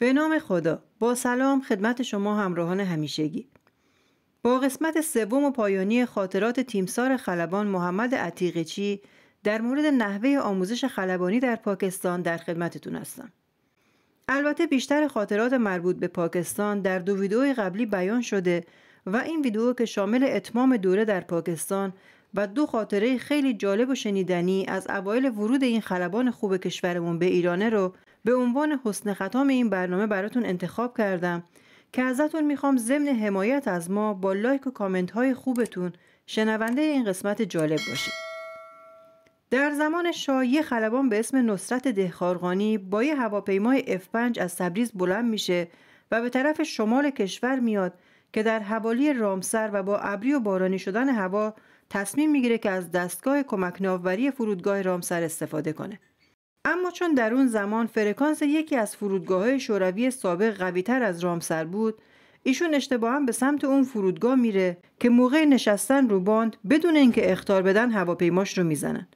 به نام خدا با سلام خدمت شما همراهان همیشگی با قسمت سوم و پایانی خاطرات تیمسار خلبان محمد عتیقچی در مورد نحوه آموزش خلبانی در پاکستان در خدمتتون هستم البته بیشتر خاطرات مربوط به پاکستان در دو ویدئوی قبلی بیان شده و این ویدئو که شامل اتمام دوره در پاکستان و دو خاطره خیلی جالب و شنیدنی از اوایل ورود این خلبان خوب کشورمون به ایرانه رو به عنوان حسن ختام این برنامه براتون انتخاب کردم که ازتون میخوام ضمن حمایت از ما با لایک و کامنت های خوبتون شنونده این قسمت جالب باشید. در زمان شاه یه خلبان به اسم نصرت دهخارگانی با یه هواپیمای F5 از تبریز بلند میشه و به طرف شمال کشور میاد که در حوالی رامسر و با ابری و بارانی شدن هوا تصمیم میگیره که از دستگاه کمک ناوبری فرودگاه رامسر استفاده کنه. اما چون در اون زمان فرکانس یکی از فرودگاه های شوروی سابق قویتر از رامسر بود ایشون اشتباها به سمت اون فرودگاه میره که موقع نشستن رو باند بدون اینکه اختار بدن هواپیماش رو میزنن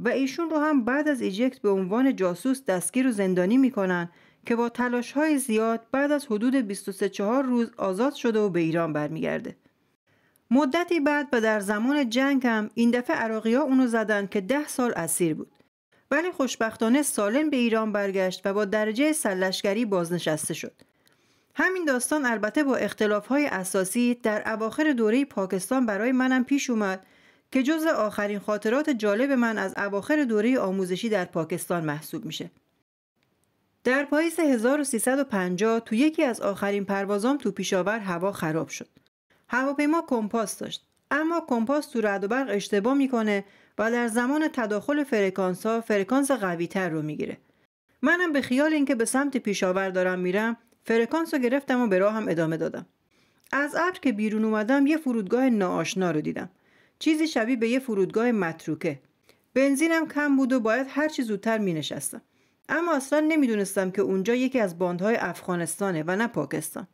و ایشون رو هم بعد از ایجکت به عنوان جاسوس دستگیر و زندانی میکنن که با تلاش های زیاد بعد از حدود 23 روز آزاد شده و به ایران برمیگرده. مدتی بعد و در زمان جنگ هم این دفعه عراقی ها اونو زدن که ده سال اسیر بود. ولی بله، خوشبختانه سالم به ایران برگشت و با درجه سلشگری بازنشسته شد. همین داستان البته با اختلافهای اساسی در اواخر دوره پاکستان برای منم پیش اومد که جز آخرین خاطرات جالب من از اواخر دوره آموزشی در پاکستان محسوب میشه. در پاییز 1350 تو یکی از آخرین پروازام تو پیشاور هوا خراب شد. هواپیما کمپاس داشت اما کمپاس تو رد و برق اشتباه میکنه و در زمان تداخل فرکانس ها فرکانس قوی تر رو میگیره. منم به خیال اینکه به سمت پیشاور دارم میرم فرکانس رو گرفتم و به راهم ادامه دادم. از ابر که بیرون اومدم یه فرودگاه ناآشنا رو دیدم. چیزی شبیه به یه فرودگاه متروکه. بنزینم کم بود و باید هر چی زودتر می نشستم. اما اصلا نمیدونستم که اونجا یکی از باندهای افغانستانه و نه پاکستان.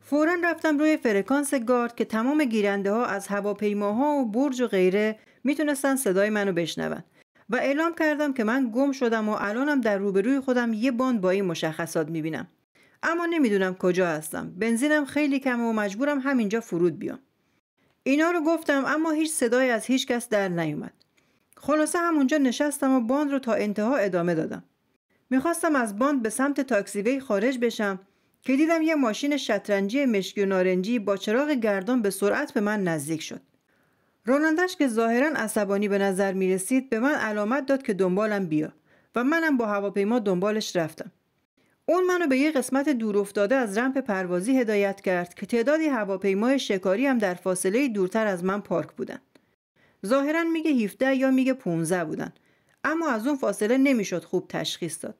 فورا رفتم روی فرکانس گارد که تمام گیرنده ها از هواپیماها و برج و غیره میتونستن صدای منو بشنون و اعلام کردم که من گم شدم و الانم در روبروی خودم یه باند با این مشخصات میبینم اما نمیدونم کجا هستم بنزینم خیلی کمه و مجبورم همینجا فرود بیام اینا رو گفتم اما هیچ صدایی از هیچ کس در نیومد خلاصه همونجا نشستم و باند رو تا انتها ادامه دادم میخواستم از باند به سمت تاکسیوی خارج بشم که دیدم یه ماشین شطرنجی مشکی و نارنجی با چراغ گردان به سرعت به من نزدیک شد رانندش که ظاهرا عصبانی به نظر می رسید به من علامت داد که دنبالم بیا و منم با هواپیما دنبالش رفتم. اون منو به یه قسمت دور افتاده از رمپ پروازی هدایت کرد که تعدادی هواپیمای شکاری هم در فاصله دورتر از من پارک بودن. ظاهرا میگه 17 یا میگه 15 بودن اما از اون فاصله نمیشد خوب تشخیص داد.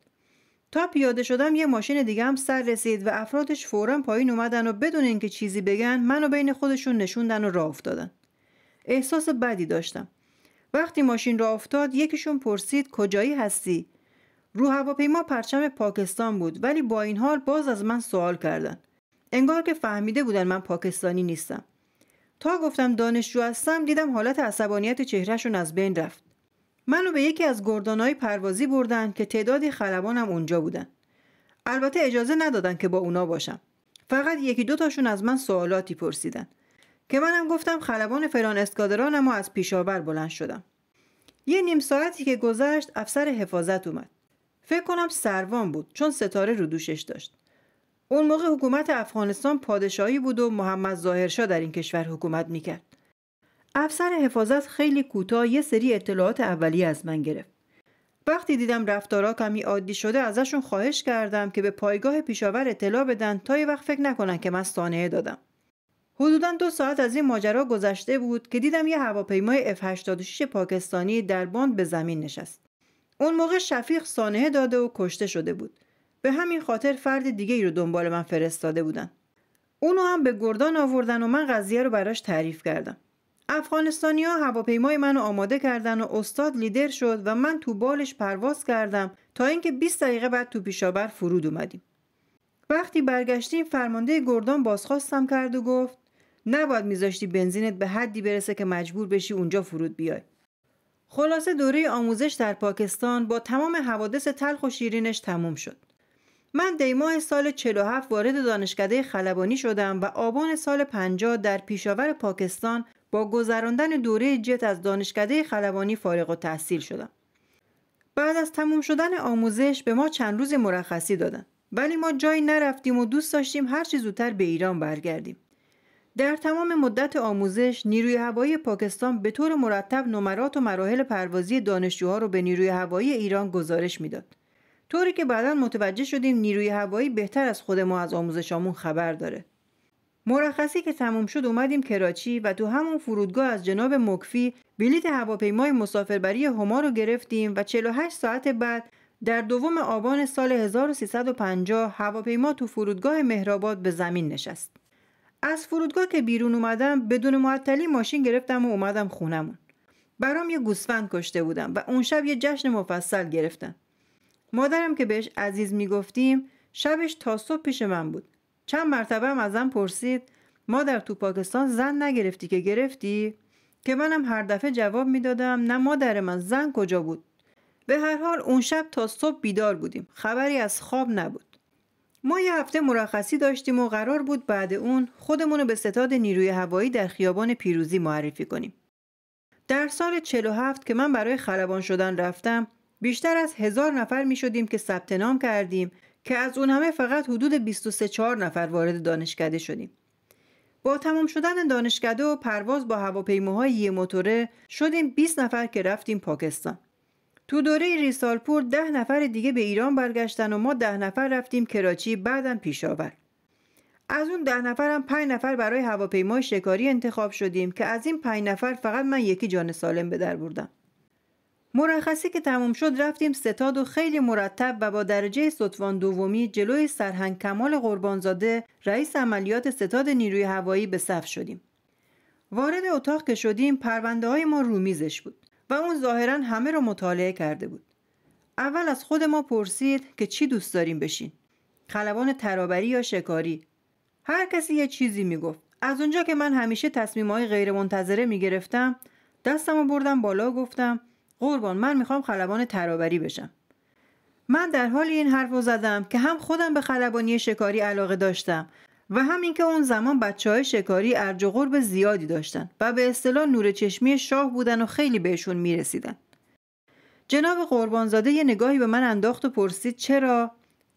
تا پیاده شدم یه ماشین دیگه هم سر رسید و افرادش فورا پایین اومدن و بدون اینکه چیزی بگن منو بین خودشون نشوندن و راه افتادن. احساس بدی داشتم وقتی ماشین را افتاد یکیشون پرسید کجایی هستی رو هواپیما پرچم پاکستان بود ولی با این حال باز از من سوال کردن انگار که فهمیده بودن من پاکستانی نیستم تا گفتم دانشجو هستم دیدم حالت عصبانیت چهرهشون از بین رفت منو به یکی از گردانهای پروازی بردن که تعدادی خلبانم اونجا بودن البته اجازه ندادن که با اونا باشم فقط یکی دوتاشون از من سوالاتی پرسیدن که منم گفتم خلبان فلان اسکادرانم و از پیشاور بلند شدم یه نیم ساعتی که گذشت افسر حفاظت اومد فکر کنم سروان بود چون ستاره رو دوشش داشت اون موقع حکومت افغانستان پادشاهی بود و محمد ظاهرشا در این کشور حکومت میکرد افسر حفاظت خیلی کوتاه یه سری اطلاعات اولیه از من گرفت وقتی دیدم رفتارا کمی عادی شده ازشون خواهش کردم که به پایگاه پیشاور اطلاع بدن تا یه وقت فکر نکنن که من سانحه دادم حدودا دو ساعت از این ماجرا گذشته بود که دیدم یه هواپیمای F86 پاکستانی در باند به زمین نشست. اون موقع شفیق سانحه داده و کشته شده بود. به همین خاطر فرد دیگه ای رو دنبال من فرستاده بودن. اونو هم به گردان آوردن و من قضیه رو براش تعریف کردم. افغانستانی ها هواپیمای منو آماده کردن و استاد لیدر شد و من تو بالش پرواز کردم تا اینکه 20 دقیقه بعد تو پیشابر فرود اومدیم. وقتی برگشتیم فرمانده گردان بازخواستم کرد و گفت نباید میذاشتی بنزینت به حدی برسه که مجبور بشی اونجا فرود بیای خلاصه دوره آموزش در پاکستان با تمام حوادث تلخ و شیرینش تموم شد من دیماه سال 47 وارد دانشکده خلبانی شدم و آبان سال 50 در پیشاور پاکستان با گذراندن دوره جت از دانشکده خلبانی فارغ و تحصیل شدم. بعد از تموم شدن آموزش به ما چند روز مرخصی دادن ولی ما جایی نرفتیم و دوست داشتیم هر چی زودتر به ایران برگردیم. در تمام مدت آموزش نیروی هوایی پاکستان به طور مرتب نمرات و مراحل پروازی دانشجوها رو به نیروی هوایی ایران گزارش میداد طوری که بعدا متوجه شدیم نیروی هوایی بهتر از خود ما از آموزشامون خبر داره مرخصی که تموم شد اومدیم کراچی و تو همون فرودگاه از جناب مکفی بلیت هواپیمای مسافربری هما رو گرفتیم و 48 ساعت بعد در دوم آبان سال 1350 هواپیما تو فرودگاه مهرآباد به زمین نشست. از فرودگاه که بیرون اومدم بدون معطلی ماشین گرفتم و اومدم خونمون برام یه گوسفند کشته بودم و اون شب یه جشن مفصل گرفتم مادرم که بهش عزیز میگفتیم شبش تا صبح پیش من بود چند مرتبه هم ازم پرسید مادر تو پاکستان زن نگرفتی که گرفتی که منم هر دفعه جواب میدادم نه مادر من زن کجا بود به هر حال اون شب تا صبح بیدار بودیم خبری از خواب نبود ما یه هفته مرخصی داشتیم و قرار بود بعد اون خودمون رو به ستاد نیروی هوایی در خیابان پیروزی معرفی کنیم. در سال 47 که من برای خلبان شدن رفتم بیشتر از هزار نفر می شدیم که ثبت نام کردیم که از اون همه فقط حدود 23 نفر وارد دانشکده شدیم. با تمام شدن دانشکده و پرواز با هواپیماهای یه موتوره شدیم 20 نفر که رفتیم پاکستان. تو دوره ریسالپور ده نفر دیگه به ایران برگشتن و ما ده نفر رفتیم کراچی بعدم پیشاور از اون ده نفرم پنج نفر برای هواپیمای شکاری انتخاب شدیم که از این پنج نفر فقط من یکی جان سالم به در بردم مرخصی که تموم شد رفتیم ستاد و خیلی مرتب و با درجه ستوان دومی جلوی سرهنگ کمال قربانزاده رئیس عملیات ستاد نیروی هوایی به صف شدیم وارد اتاق که شدیم پرونده های ما رومیزش بود و اون ظاهرا همه را مطالعه کرده بود اول از خود ما پرسید که چی دوست داریم بشین خلبان ترابری یا شکاری هر کسی یه چیزی میگفت از اونجا که من همیشه تصمیم های غیر منتظره میگرفتم دستم رو بردم بالا و گفتم قربان من میخوام خلبان ترابری بشم من در حال این حرف رو زدم که هم خودم به خلبانی شکاری علاقه داشتم و همین که اون زمان بچه های شکاری ارج و قرب زیادی داشتن و به اصطلاح نور چشمی شاه بودن و خیلی بهشون میرسیدن. جناب قربانزاده یه نگاهی به من انداخت و پرسید چرا؟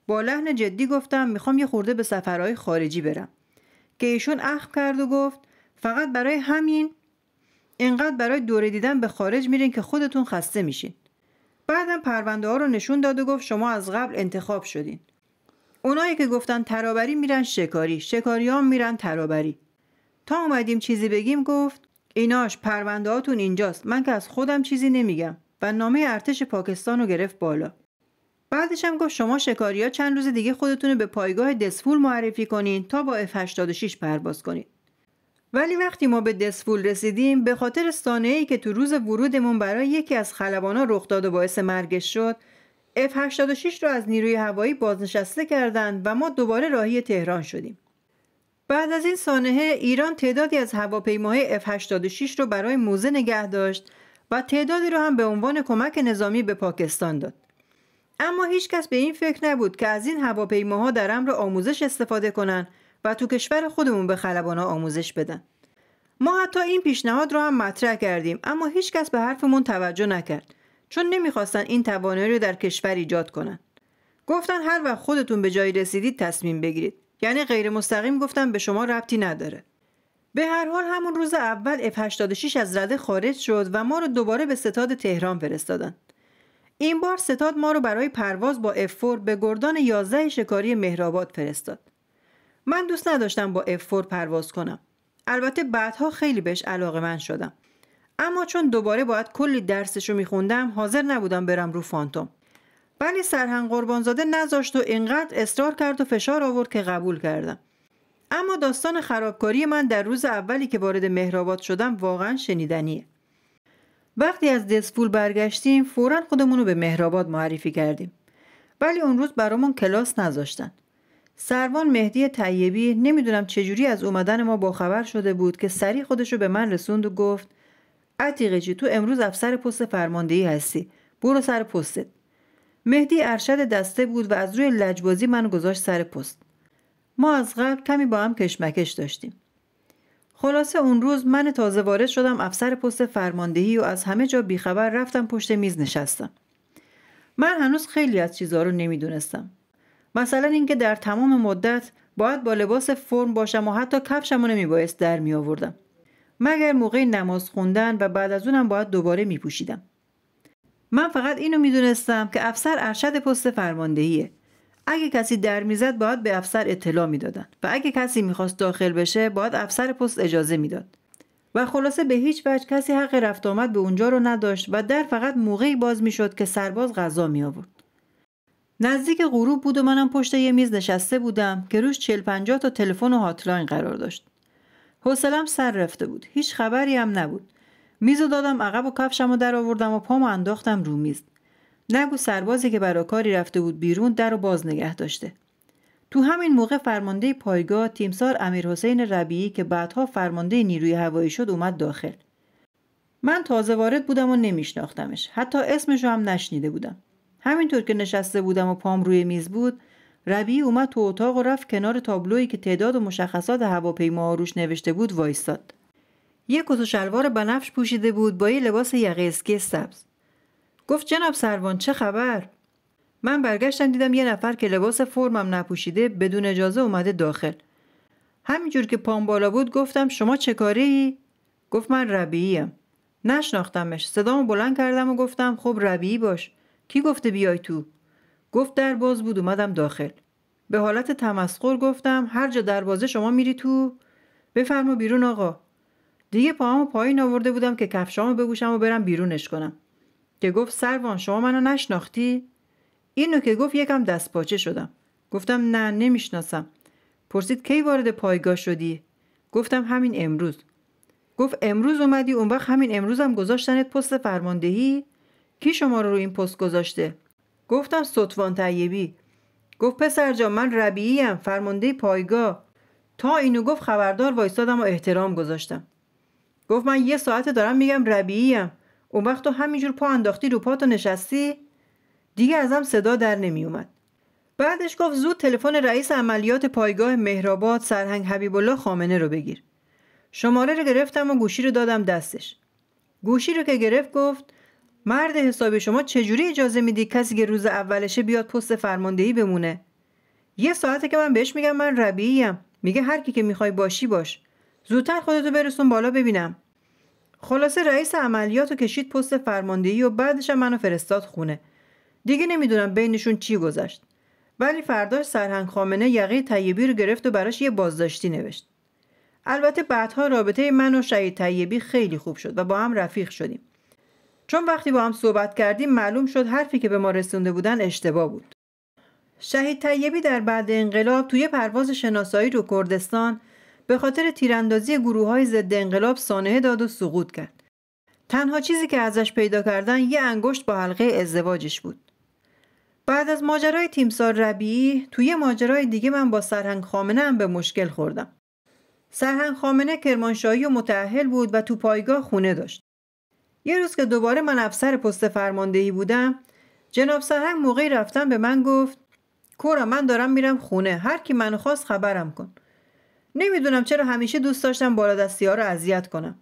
با لحن جدی گفتم میخوام یه خورده به سفرهای خارجی برم. که ایشون اخم کرد و گفت فقط برای همین انقدر برای دوره دیدن به خارج میرین که خودتون خسته میشین. بعدم پرونده ها رو نشون داد و گفت شما از قبل انتخاب شدین. اونایی که گفتن ترابری میرن شکاری شکاریان میرن ترابری تا اومدیم چیزی بگیم گفت ایناش پرونده هاتون اینجاست من که از خودم چیزی نمیگم و نامه ارتش پاکستان رو گرفت بالا بعدش هم گفت شما ها چند روز دیگه خودتون رو به پایگاه دسفول معرفی کنین تا با F86 پرواز کنین ولی وقتی ما به دسفول رسیدیم به خاطر ای که تو روز ورودمون برای یکی از خلبانا رخ داد و باعث مرگش شد F-86 رو از نیروی هوایی بازنشسته کردند و ما دوباره راهی تهران شدیم. بعد از این سانحه ایران تعدادی از هواپیماهای F-86 رو برای موزه نگه داشت و تعدادی رو هم به عنوان کمک نظامی به پاکستان داد. اما هیچکس به این فکر نبود که از این هواپیماها در امر آموزش استفاده کنند و تو کشور خودمون به خلبانها آموزش بدن. ما حتی این پیشنهاد رو هم مطرح کردیم اما هیچکس به حرفمون توجه نکرد چون نمیخواستن این توانایی رو در کشور ایجاد کنن گفتن هر وقت خودتون به جایی رسیدید تصمیم بگیرید یعنی غیر مستقیم گفتن به شما ربطی نداره به هر حال همون روز اول F86 از رده خارج شد و ما رو دوباره به ستاد تهران فرستادن این بار ستاد ما رو برای پرواز با F4 به گردان 11 شکاری مهرآباد فرستاد من دوست نداشتم با F4 پرواز کنم البته بعدها خیلی بهش علاقه من شدم اما چون دوباره باید کلی درسشو میخوندم حاضر نبودم برم رو فانتوم ولی سرهنگ قربانزاده نذاشت و اینقدر اصرار کرد و فشار آورد که قبول کردم اما داستان خرابکاری من در روز اولی که وارد مهرآباد شدم واقعا شنیدنیه وقتی از دسپول برگشتیم فورا خودمون رو به مهرآباد معرفی کردیم ولی اون روز برامون کلاس نذاشتن سروان مهدی طیبی نمیدونم چجوری از اومدن ما باخبر شده بود که سری خودشو به من رسوند و گفت عتیقه تو امروز افسر پست فرماندهی هستی برو سر پستت مهدی ارشد دسته بود و از روی لجبازی من گذاشت سر پست ما از قبل کمی با هم کشمکش داشتیم خلاصه اون روز من تازه وارد شدم افسر پست فرماندهی و از همه جا بیخبر رفتم پشت میز نشستم من هنوز خیلی از چیزها رو نمیدونستم مثلا اینکه در تمام مدت باید با لباس فرم باشم و حتی کفشم رو نمیبایست در می مگر موقع نماز خوندن و بعد از اونم باید دوباره میپوشیدم من فقط اینو دونستم که افسر ارشد پست فرماندهیه اگه کسی در میزد باید به افسر اطلاع میدادن و اگه کسی میخواست داخل بشه باید افسر پست اجازه میداد و خلاصه به هیچ وجه کسی حق رفت آمد به اونجا رو نداشت و در فقط موقعی باز میشد که سرباز غذا می آورد نزدیک غروب بود و منم پشت یه میز نشسته بودم که روش چل پنجاه تا تلفن و هاتلاین قرار داشت حوصلم سر رفته بود هیچ خبری هم نبود میزو دادم عقب و کفشم و در آوردم و پامو انداختم رو میز نگو سربازی که برا کاری رفته بود بیرون در و باز نگه داشته تو همین موقع فرمانده پایگاه تیمسار حسین ربیعی که بعدها فرمانده نیروی هوایی شد اومد داخل من تازه وارد بودم و نمیشناختمش حتی اسمش هم نشنیده بودم همینطور که نشسته بودم و پام روی میز بود ربی اومد تو اتاق و رفت کنار تابلویی که تعداد و مشخصات هواپیما روش نوشته بود وایستاد یک کت و شلوار بنفش پوشیده بود با یه لباس یقه اسکی سبز گفت جناب سروان چه خبر من برگشتم دیدم یه نفر که لباس فرمم نپوشیده بدون اجازه اومده داخل همینجور که پام بالا بود گفتم شما چه کاری؟ گفت من ربیعیم نشناختمش صدامو بلند کردم و گفتم خب ربیعی باش کی گفته بیای تو گفت در باز بود اومدم داخل به حالت تمسخر گفتم هر جا در شما میری تو بفرما بیرون آقا دیگه پاهامو پایین آورده بودم که کفشامو بگوشم و برم بیرونش کنم که گفت سروان شما منو نشناختی اینو که گفت یکم دست پاچه شدم گفتم نه نمیشناسم پرسید کی وارد پایگاه شدی گفتم همین امروز گفت امروز اومدی اون وقت همین امروزم هم گذاشتنت پست فرماندهی کی شما رو رو این پست گذاشته گفتم سطفان طیبی گفت پسر جا من ربیعیم فرمانده پایگاه تا اینو گفت خبردار وایستادم و احترام گذاشتم گفت من یه ساعت دارم میگم ربیعیم اون وقت تو همینجور پا انداختی رو پاتو نشستی دیگه ازم صدا در نمیومد بعدش گفت زود تلفن رئیس عملیات پایگاه مهرآباد سرهنگ حبیب الله خامنه رو بگیر شماره رو گرفتم و گوشی رو دادم دستش گوشی رو که گرفت گفت مرد حساب شما چجوری اجازه میدی کسی که روز اولشه بیاد پست فرماندهی بمونه یه ساعته که من بهش میگم من ربیعیم میگه هر کی که میخوای باشی باش زودتر خودتو برسون بالا ببینم خلاصه رئیس عملیات و کشید پست فرماندهی و بعدش هم منو فرستاد خونه دیگه نمیدونم بینشون چی گذشت ولی فرداش سرهنگ خامنه یقه طیبی رو گرفت و براش یه بازداشتی نوشت البته بعدها رابطه من و شهید طیبی خیلی خوب شد و با هم رفیق شدیم چون وقتی با هم صحبت کردیم معلوم شد حرفی که به ما رسونده بودن اشتباه بود شهید طیبی در بعد انقلاب توی پرواز شناسایی رو کردستان به خاطر تیراندازی گروه های ضد انقلاب سانحه داد و سقوط کرد تنها چیزی که ازش پیدا کردن یه انگشت با حلقه ازدواجش بود بعد از ماجرای تیمسار ربیعی توی ماجرای دیگه من با سرهنگ خامنه هم به مشکل خوردم سرهنگ خامنه کرمانشاهی و متعهل بود و تو پایگاه خونه داشت یه روز که دوباره من افسر پست فرماندهی بودم جناب سرهنگ موقعی رفتن به من گفت کورا من دارم میرم خونه هر کی منو خواست خبرم کن نمیدونم چرا همیشه دوست داشتم بالا دستی ها رو اذیت کنم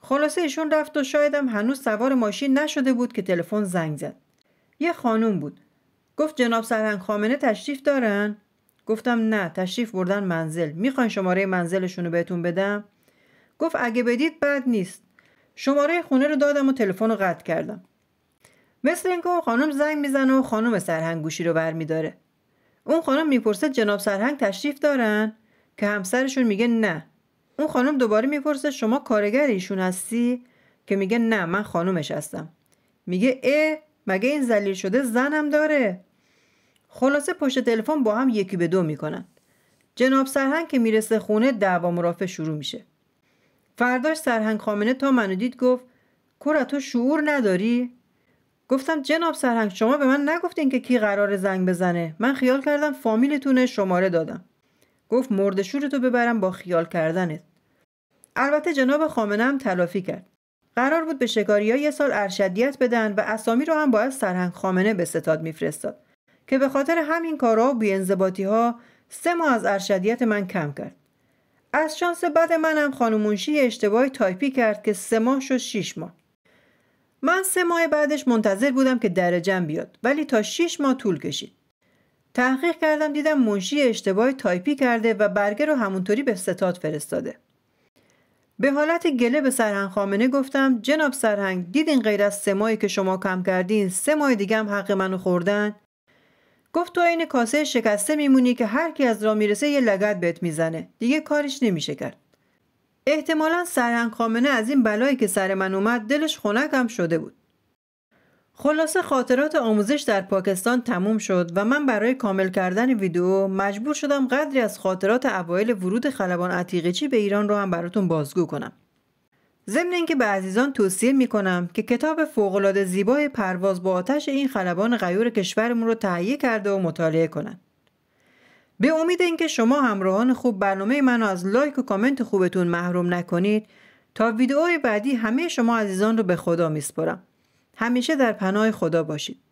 خلاصه ایشون رفت و شایدم هنوز سوار ماشین نشده بود که تلفن زنگ زد یه خانوم بود گفت جناب سرهنگ خامنه تشریف دارن گفتم نه تشریف بردن منزل میخواین شماره منزلشون رو بهتون بدم گفت اگه بدید بد نیست شماره خونه رو دادم و تلفن رو قطع کردم مثل اینکه خانم زنگ میزنه و خانم سرهنگ گوشی رو برمیداره اون خانم میپرسه جناب سرهنگ تشریف دارن که همسرشون میگه نه اون خانم دوباره میپرسه شما کارگر ایشون هستی که میگه نه من خانومش هستم میگه اه مگه این ذلیل شده زنم داره خلاصه پشت تلفن با هم یکی به دو میکنن جناب سرهنگ که میرسه خونه دعوا مرافع شروع میشه فرداش سرهنگ خامنه تا منو دید گفت کورا تو شعور نداری گفتم جناب سرهنگ شما به من نگفتین که کی قرار زنگ بزنه من خیال کردم فامیلتونه شماره دادم گفت مرد شورتو ببرم با خیال کردنت البته جناب خامنه هم تلافی کرد قرار بود به شکاری ها یه سال ارشدیت بدن و اسامی رو هم باید سرهنگ خامنه به ستاد میفرستاد که به خاطر همین کارا و بی ها سه ماه از ارشدیت من کم کرد از شانس بد منم خانم منشی اشتباهی تایپی کرد که سه ماه شد شیش ماه من سه ماه بعدش منتظر بودم که درجم بیاد ولی تا شیش ماه طول کشید تحقیق کردم دیدم منشی اشتباهی تایپی کرده و برگه رو همونطوری به ستاد فرستاده به حالت گله به سرهنگ خامنه گفتم جناب سرهنگ دیدین غیر از سه ماهی که شما کم کردین سه ماه دیگه هم حق منو خوردن گفت تو این کاسه شکسته میمونی که هر کی از را میرسه یه لگت بهت میزنه دیگه کارش نمیشه کرد احتمالا سرهنگ خامنه از این بلایی که سر من اومد دلش خنکم شده بود خلاصه خاطرات آموزش در پاکستان تموم شد و من برای کامل کردن ویدیو مجبور شدم قدری از خاطرات اوایل ورود خلبان عتیقچی به ایران رو هم براتون بازگو کنم ضمن اینکه به عزیزان توصیه میکنم که کتاب فوقالعاده زیبای پرواز با آتش این خلبان غیور کشورمون رو تهیه کرده و مطالعه کنن به امید اینکه شما همراهان خوب برنامه منو از لایک و کامنت خوبتون محروم نکنید تا ویدئوهای بعدی همه شما عزیزان رو به خدا میسپرم همیشه در پناه خدا باشید